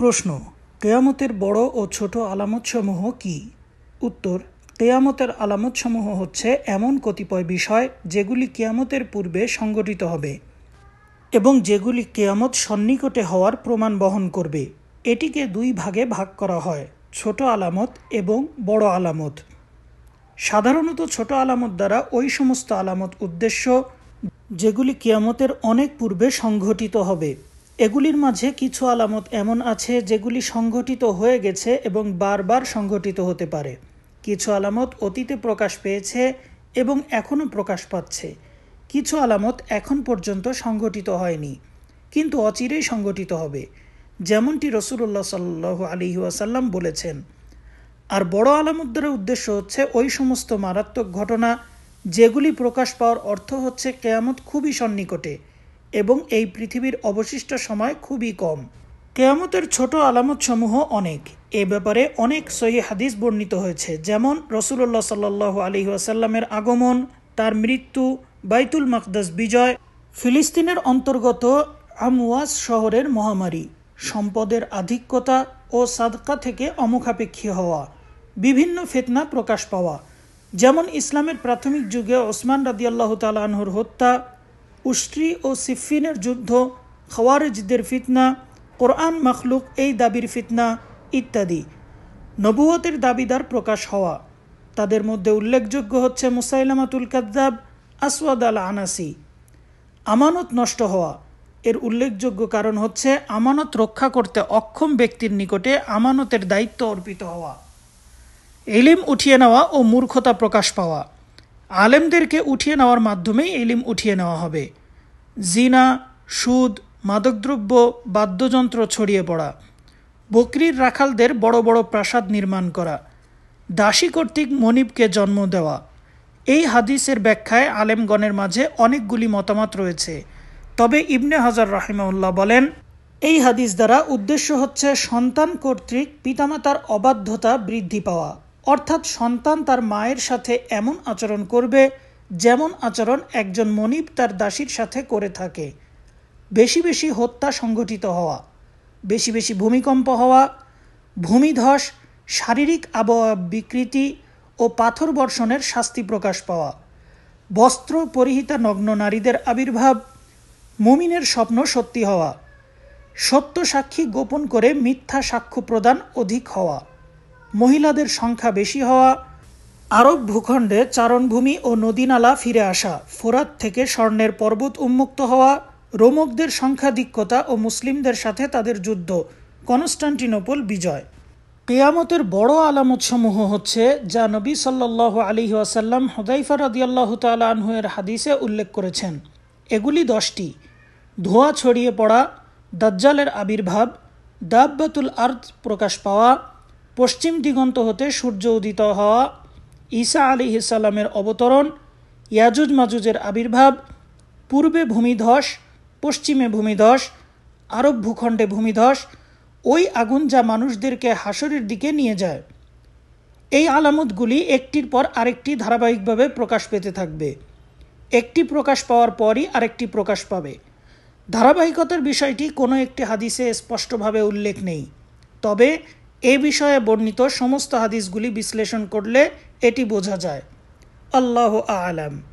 প্রশ্ন কেয়ামতের বড় ও ছোট আলামতসমূহ কি উত্তর কেয়ামতের আলামতসমূহ হচ্ছে এমন কতিপয় বিষয় যেগুলি কেয়ামতের পূর্বে সংগঠিত হবে এবং যেগুলি কেয়ামত সন্নিকটে হওয়ার প্রমাণ বহন করবে এটিকে দুই ভাগে ভাগ করা হয় ছোট আলামত এবং বড় আলামত সাধারণত ছোট আলামত দ্বারা ওই সমস্ত আলামত উদ্দেশ্য যেগুলি কেয়ামতের অনেক পূর্বে সংঘটিত হবে এগুলির মাঝে কিছু আলামত এমন আছে যেগুলি সংঘটিত হয়ে গেছে এবং বারবার সংঘটিত হতে পারে কিছু আলামত অতীতে প্রকাশ পেয়েছে এবং এখনও প্রকাশ পাচ্ছে কিছু আলামত এখন পর্যন্ত সংঘটিত হয়নি কিন্তু অচিরেই সংঘটিত হবে যেমনটি রসুল্লাহ সাল্লু আলী ওয়াসাল্লাম বলেছেন আর বড় আলামত দ্বারা উদ্দেশ্য হচ্ছে ওই সমস্ত মারাত্মক ঘটনা যেগুলি প্রকাশ পাওয়ার অর্থ হচ্ছে কেয়ামত খুবই সন্নিকটে এবং এই পৃথিবীর অবশিষ্ট সময় খুবই কম কেয়ামতের ছোট আলামতসমূহ অনেক এ ব্যাপারে অনেক সহি হাদিস বর্ণিত হয়েছে যেমন রসুল্লাহ সাল্লাহ আলি আসাল্লামের আগমন তার মৃত্যু বাইতুল মাকদাস বিজয় ফিলিস্তিনের অন্তর্গত আমওয়াজ শহরের মহামারী সম্পদের আধিক্যতা ও সাদকা থেকে অমুখাপেক্ষী হওয়া বিভিন্ন ফেতনা প্রকাশ পাওয়া যেমন ইসলামের প্রাথমিক যুগে ওসমান রাদিয়াল্লাহ তালাহর হত্যা উষ্ট্রি ও সিফিনের যুদ্ধ খওয়ারেজদের ফিতনা কোরআন মখলুক এই দাবির ফিতনা ইত্যাদি নবুয়তের দাবিদার প্রকাশ হওয়া তাদের মধ্যে উল্লেখযোগ্য হচ্ছে মুসাইলামাতুল কাদ্দাব আসওয়াদ আল আনাসি আমানত নষ্ট হওয়া এর উল্লেখযোগ্য কারণ হচ্ছে আমানত রক্ষা করতে অক্ষম ব্যক্তির নিকটে আমানতের দায়িত্ব অর্পিত হওয়া এলিম উঠিয়ে নেওয়া ও মূর্খতা প্রকাশ পাওয়া আলেমদেরকে উঠিয়ে নেওয়ার মাধ্যমেই এলিম উঠিয়ে নেওয়া হবে জিনা সুদ মাদকদ্রব্য বাদ্যযন্ত্র ছড়িয়ে পড়া বকরির রাখালদের বড় বড় প্রাসাদ নির্মাণ করা দাসী কর্তৃক মনিবকে জন্ম দেওয়া এই হাদিসের ব্যাখ্যায় আলেমগণের মাঝে অনেকগুলি মতামত রয়েছে তবে ইবনে হাজার রাহিমউল্লাহ বলেন এই হাদিস দ্বারা উদ্দেশ্য হচ্ছে সন্তান কর্তৃক পিতামাতার অবাধ্যতা বৃদ্ধি পাওয়া অর্থাৎ সন্তান তার মায়ের সাথে এমন আচরণ করবে যেমন আচরণ একজন মনিব তার দাসীর সাথে করে থাকে বেশি বেশি হত্যা সংঘটিত হওয়া বেশি বেশি ভূমিকম্প হওয়া ভূমিধস শারীরিক আবহাওয়া বিকৃতি ও পাথর বর্ষণের শাস্তি প্রকাশ পাওয়া বস্ত্র পরিহিতা নগ্ন নারীদের আবির্ভাব মুমিনের স্বপ্ন সত্যি হওয়া সত্য সাক্ষী গোপন করে মিথ্যা সাক্ষ্য প্রদান অধিক হওয়া মহিলাদের সংখ্যা বেশি হওয়া আরব ভূখণ্ডে চারণভূমি ও নদীনালা ফিরে আসা ফোরাত থেকে স্বর্ণের পর্বত উন্মুক্ত হওয়া রোমকদের সংখ্যাধিক্যতা ও মুসলিমদের সাথে তাদের যুদ্ধ কনস্টান্টিনোপল বিজয় কেয়ামতের বড় আলামতসমূহ হচ্ছে যা নবী সাল্লাহ আলী ওয়াসাল্লাম হদাইফা রদিয়াল্লাহ তালাহের হাদিসে উল্লেখ করেছেন এগুলি দশটি ধোঁয়া ছড়িয়ে পড়া দাজ্জালের আবির্ভাব দাব্বাতুল আর্থ প্রকাশ পাওয়া পশ্চিম দিগন্ত হতে সূর্য উদিত হওয়া ঈসা আলী ইসাল্লামের অবতরণ ইয়াজুজ মাজুজের আবির্ভাব পূর্বে ভূমিধস পশ্চিমে ভূমিধস আরব ভূখণ্ডে ভূমিধস ওই আগুন যা মানুষদেরকে হাসরের দিকে নিয়ে যায় এই আলামতগুলি একটির পর আরেকটি ধারাবাহিকভাবে প্রকাশ পেতে থাকবে একটি প্রকাশ পাওয়ার পরই আরেকটি প্রকাশ পাবে ধারাবাহিকতার বিষয়টি কোনো একটি হাদিসে স্পষ্টভাবে উল্লেখ নেই তবে এ বিষয়ে বর্ণিত সমস্ত হাদিসগুলি বিশ্লেষণ করলে এটি বোঝা যায় আল্লাহ আলাম